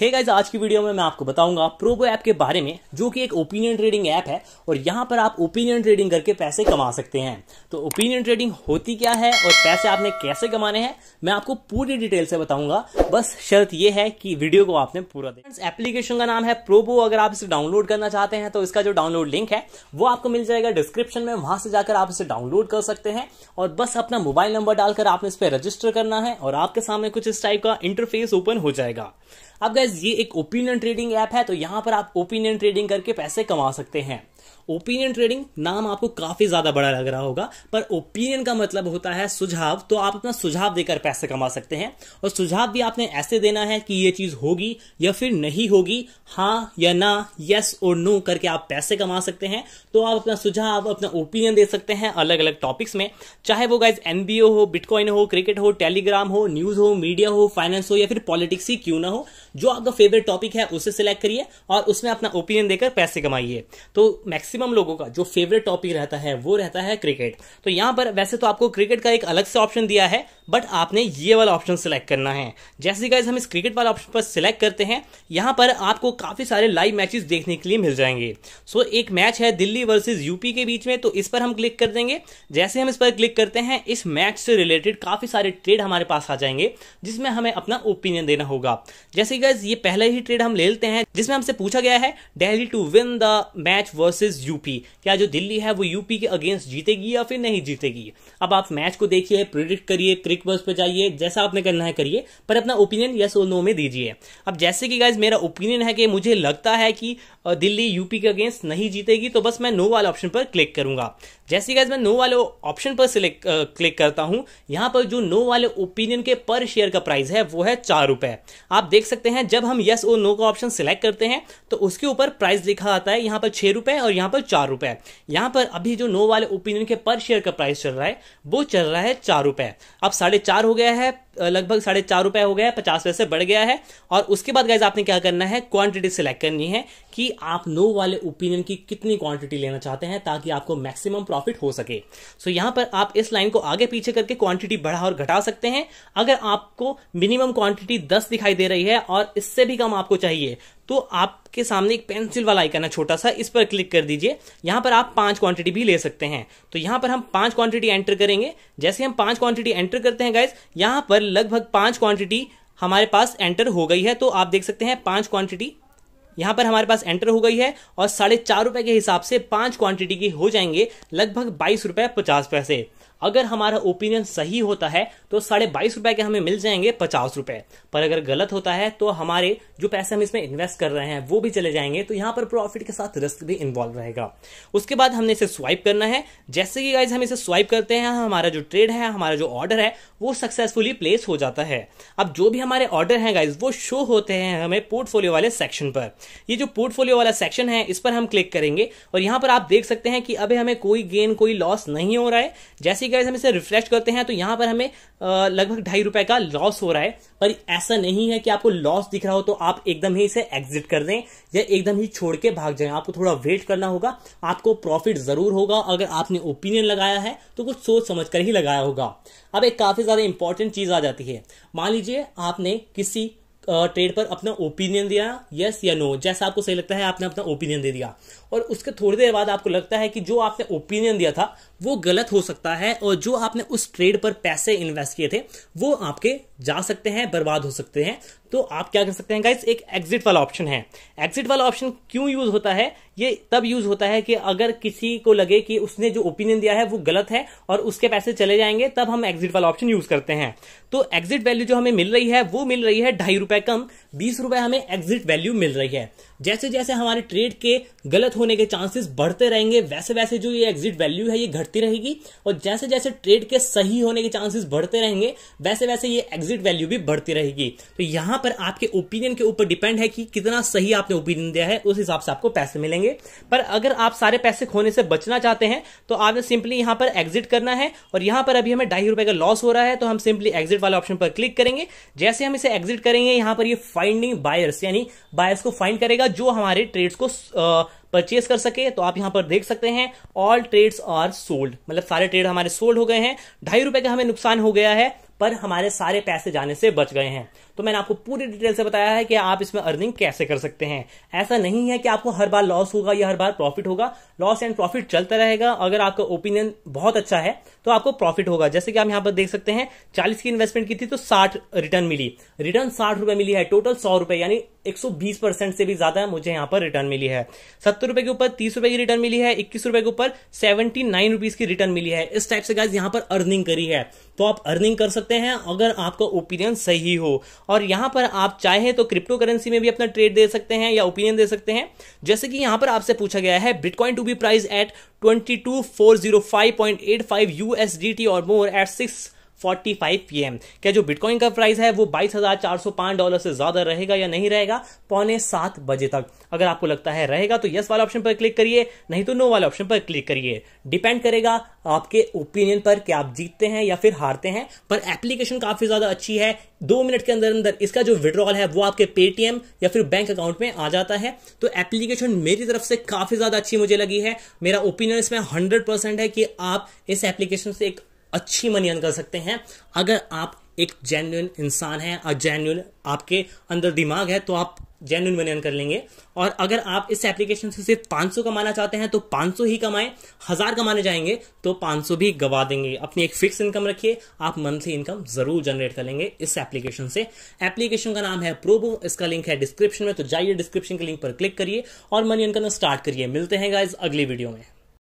हे hey guys आज की video में मैं आपको बताऊंगा प्रोबो ऐप के बारे में जो कि एक ओपिनियन ट्रेडिंग ऐप है और यहाँ पर आप ओपिनियन ट्रेडिंग करके पैसे कमा सकते हैं तो ओपिनियन ट्रेडिंग होती क्या है और पैसे आपने कैसे कमाने हैं मैं आपको पूरी डिटेल से बताऊंगा बस शर्त यह है कि वीडियो को आपने पूरा देखा एप्लीकेशन का नाम है प्रोबो अगर आप इसे डाउनलोड करना चाहते हैं तो इसका जो डाउनलोड लिंक है वो आपको मिल जाएगा डिस्क्रिप्शन में वहां से जाकर आप इसे डाउनलोड कर सकते हैं और बस अपना मोबाइल नंबर डालकर आपने इस पर रजिस्टर करना है और आपके सामने कुछ इस टाइप का इंटरफेस ओपन हो जाएगा आप गए गाइज ये एक ओपिनियन ट्रेडिंग ऐप है तो यहाँ पर आप ओपिनियन ट्रेडिंग करके पैसे कमा सकते हैं ओपिनियन ट्रेडिंग नाम आपको काफी ज्यादा बड़ा लग रहा होगा पर ओपिनियन का मतलब होता है सुझाव तो आप अपना सुझाव देकर पैसे कमा सकते हैं और सुझाव भी आपने ऐसे देना है कि ये चीज होगी या फिर नहीं होगी हाँ या ना यस और नो करके आप पैसे कमा सकते हैं तो आप अपना सुझाव अपना ओपिनियन दे सकते हैं अलग अलग टॉपिक्स में चाहे वो गाइज एनबीओ हो बिटकॉइन हो क्रिकेट हो टेलीग्राम हो न्यूज हो मीडिया हो फाइनेंस हो या फिर पॉलिटिक्स ही क्यों ना हो जो आपका फेवरेट टॉपिक है उसे सिलेक्ट करिए और उसमें अपना ओपिनियन देकर पैसे कमाइए तो मैक्सिम मैक्सिमम लोगों का जो फेवरेट टॉपिक रहता है वो रहता है क्रिकेट तो यहां पर वैसे तो आपको क्रिकेट का एक अलग से ऑप्शन दिया है बट आपने ये वाला ऑप्शन सेलेक्ट करना है जैसे गाइज हम इस क्रिकेट वाला ऑप्शन पर सिलेक्ट करते हैं यहाँ पर आपको काफ़ी सारे लाइव मैचेस देखने के लिए मिल जाएंगे सो so, एक मैच है दिल्ली वर्सेज यूपी के बीच में तो इस पर हम क्लिक कर देंगे जैसे हम इस पर क्लिक करते हैं इस मैच से रिलेटेड काफ़ी सारे ट्रेड हमारे पास आ जाएंगे जिसमें हमें अपना ओपिनियन देना होगा जैसे गाइज ये पहले ही ट्रेड हम ले लेते हैं जिसमें हमसे पूछा गया है Delhi to win the match versus UP क्या जो दिल्ली है वो यूपी के अगेंस्ट जीतेगी या फिर नहीं जीतेगी अब आप मैच को देखिए प्रिडिक्ट करिए क्विक बस पे जाइए जैसा आपने करना है करिए पर अपना ओपिनियन यस और नो में दीजिए अब जैसे कि गाइज मेरा ओपिनियन है कि मुझे लगता है कि दिल्ली यूपी के अगेंस्ट नहीं जीतेगी तो बस मैं नो वाले ऑप्शन पर क्लिक करूंगा जैसे गाइज मैं नो वाले ऑप्शन पर सिलेक्ट क्लिक करता हूं यहां पर जो नो वाले ओपिनियन के पर शेयर का प्राइस है वो है चार रुपए आप देख सकते हैं जब हम यस और नो का ऑप्शन सिलेक्ट करते हैं तो उसके ऊपर प्राइस लिखा आता है यहाँ पर छह रुपए और यहाँ पर चार रुपए यहाँ पर अभी जो नो वाले ओपिनियन के पर शेयर का प्राइस चल रहा है वो चल रहा है चार रुपए अब साढ़े चार हो गया है लगभग साढ़े चार रुपये हो गया है पचास पैसे बढ़ गया है और उसके बाद गाइज आपने क्या करना है क्वांटिटी सेलेक्ट करनी है कि आप नो वाले ओपिनियन की कितनी क्वांटिटी लेना चाहते हैं ताकि आपको मैक्सिमम प्रॉफिट हो सके सो so, यहां पर आप इस लाइन को आगे पीछे करके क्वांटिटी बढ़ा और घटा सकते हैं अगर आपको मिनिमम क्वांटिटी दस दिखाई दे रही है और इससे भी कम आपको चाहिए तो आपके सामने एक पेंसिल वाला आइकन है छोटा सा इस पर क्लिक कर दीजिए यहां पर आप पांच क्वांटिटी भी ले सकते हैं तो यहां पर हम पांच क्वांटिटी एंटर करेंगे जैसे हम पांच क्वांटिटी एंटर करते हैं गाइज यहां पर लगभग पांच क्वांटिटी हमारे पास एंटर हो गई है तो आप देख सकते हैं पांच क्वांटिटी यहां पर हमारे पास एंटर हो गई है और साढ़े चार रुपए के हिसाब से पांच क्वांटिटी के हो जाएंगे लगभग बाईस रुपए पचास पैसे अगर हमारा ओपिनियन सही होता है तो साढ़े बाईस रुपए के हमें मिल जाएंगे पचास रुपए पर अगर गलत होता है तो हमारे जो पैसे हम इसमें इन्वेस्ट कर रहे हैं वो भी चले जाएंगे तो यहाँ पर प्रॉफिट के साथ रिस्क भी इन्वॉल्व रहेगा उसके बाद हमने इसे स्वाइप करना है जैसे कि गाइज हम इसे स्वाइप करते हैं हमारा जो ट्रेड है हमारा जो ऑर्डर है वो सक्सेसफुली प्लेस हो जाता है अब जो भी हमारे ऑर्डर है गाइज वो शो होते हैं हमें पोर्टफोलियो वाले सेक्शन पर ये जो पोर्टफोलियो वाला सेक्शन है इस पर हम क्लिक करेंगे और यहां पर आप देख सकते हैं कि अभी हमें कोई गेन कोई लॉस नहीं हो रहा है जैसे की गैस हम इसे रिफ्रेश करते हैं तो यहां पर हमें लगभग ढाई रुपए का लॉस हो रहा है पर ऐसा नहीं है कि आपको लॉस दिख रहा हो तो आप एकदम ही इसे एग्जिट कर दें या एकदम ही छोड़ के भाग जाएं आपको थोड़ा वेट करना होगा आपको प्रॉफिट जरूर होगा अगर आपने ओपिनियन लगाया है तो कुछ सोच समझ कर ही लगाया होगा अब एक काफी ज्यादा इंपॉर्टेंट चीज आ जाती है मान लीजिए आपने किसी ट्रेड पर अपना ओपिनियन दिया यस या नो जैसा आपको सही लगता है आपने अपना ओपिनियन दे दिया और उसके थोड़ी देर बाद आपको लगता है कि जो आपने ओपिनियन दिया था वो गलत हो सकता है और जो आपने उस ट्रेड पर पैसे इन्वेस्ट किए थे वो आपके जा सकते हैं बर्बाद हो सकते हैं तो आप क्या कर सकते हैं गाइस एक एग्जिट वाला ऑप्शन है एग्जिट वाला ऑप्शन क्यों यूज होता है ये तब यूज होता है कि अगर किसी को लगे कि उसने जो ओपिनियन दिया है वो गलत है और उसके पैसे चले जाएंगे तब हम एग्जिट वाला ऑप्शन यूज करते हैं तो एग्जिट वैल्यू जो हमें मिल रही है वो मिल रही है ढाई रुपए कम बीस रुपए हमें एग्जिट वैल्यू मिल रही है जैसे जैसे हमारे ट्रेड के गलत होने के चांसेस बढ़ते रहेंगे वैसे वैसे जो ये एग्जिट वैल्यू है ये घटती रहेगी और जैसे जैसे ट्रेड के सही होने के चांसेस बढ़ते रहेंगे वैसे वैसे ये एग्जिट वैल्यू भी बढ़ती रहेगी तो यहां पर आपके ओपिनियन के ऊपर डिपेंड है कि कितना सही आपने ओपिनियन दिया है उस हिसाब से आपको पैसे मिलेंगे पर अगर आप सारे पैसे खोने से बचना चाहते हैं तो आपने सिंपली यहां पर एग्जिट करना है और यहां पर अभी हमें ढाई रुपए का लॉस हो रहा है तो हम सिंपली एग्जिट वाले ऑप्शन पर क्लिक करेंगे जैसे हम इसे एग्जिट करेंगे यहां पर ये फाइंडिंग बायर्स यानी बायर्स को फाइंड करेगा जो हमारे ट्रेड्स को परचेज कर सके तो आप यहां पर देख सकते हैं ऑल ट्रेड्स आर सोल्ड मतलब सारे ट्रेड हमारे सोल्ड हो गए हैं ढाई रुपए का हमें नुकसान हो गया है पर हमारे सारे पैसे जाने से बच गए हैं तो मैंने आपको पूरी डिटेल से बताया है कि आप इसमें अर्निंग कैसे कर सकते हैं ऐसा नहीं है कि आपको हर बार लॉस होगा या हर बार प्रॉफिट होगा लॉस एंड प्रॉफिट चलता रहेगा अगर आपका ओपिनियन बहुत अच्छा है तो आपको प्रॉफिट होगा जैसे कि आप यहां पर देख सकते हैं चालीस की इन्वेस्टमेंट की थी तो साठ रिटर्न मिली रिटर्न साठ रुपए मिली है टोटल सौ रुपए यानी एक परसेंट से भी ज्यादा मुझे यहां पर रिटर्न मिली है सत्तर रुपए के ऊपर तीस रुपए की रिटर्न मिली है इक्कीस रुपए के ऊपर सेवेंटी नाइन रुपीज की रिटर्न मिली है इस टाइप से गाइज यहां पर अर्निंग करी है तो आप अर्निंग कर सकते सकते हैं अगर आपका ओपिनियन सही हो और यहां पर आप चाहे तो क्रिप्टो करेंसी में भी अपना ट्रेड दे सकते हैं या ओपिनियन दे सकते हैं जैसे कि यहां पर आपसे पूछा गया है bitcoin to be price at twenty two four zero five point eight five T और more at six forty five P M क्या जो बिटकॉइन का प्राइस है वो बाईस डॉलर से ज्यादा रहेगा या नहीं रहेगा पौने सात बजे तक अगर आपको लगता है रहेगा तो यस वाले ऑप्शन पर क्लिक करिए नहीं तो नो वाले ऑप्शन पर क्लिक करिए डिपेंड करेगा आपके ओपिनियन पर कि आप जीतते हैं या फिर हारते हैं पर एप्लीकेशन काफी ज्यादा अच्छी है दो मिनट के अंदर अंदर इसका जो विड्रॉल है वो आपके पेटीएम या फिर बैंक अकाउंट में आ जाता है तो एप्लीकेशन मेरी तरफ से काफी ज्यादा अच्छी मुझे लगी है मेरा ओपिनियन इसमें हंड्रेड परसेंट है कि आप इस एप्लीकेशन से एक अच्छी मनी अर्न कर सकते हैं अगर आप एक जेन्यून इंसान है और जेन्यून आपके अंदर दिमाग है तो आप जेन्यून मनी अर्न कर लेंगे और अगर आप इस एप्लीकेशन से सिर्फ पांच कमाना चाहते हैं तो पांच ही कमाएं हजार कमाने जाएंगे तो पांच भी गवा देंगे अपनी एक फिक्स इनकम रखिए आप मंथली इनकम जरूर जनरेट कर लेंगे इस एप्लीकेशन से एप्लीकेशन का नाम है प्रोबो इसका लिंक है डिस्क्रिप्शन में तो जाइए डिस्क्रिप्शन के लिंक पर क्लिक करिए और मनी अर्न करना स्टार्ट करिए मिलते हैं गाइज अगली वीडियो में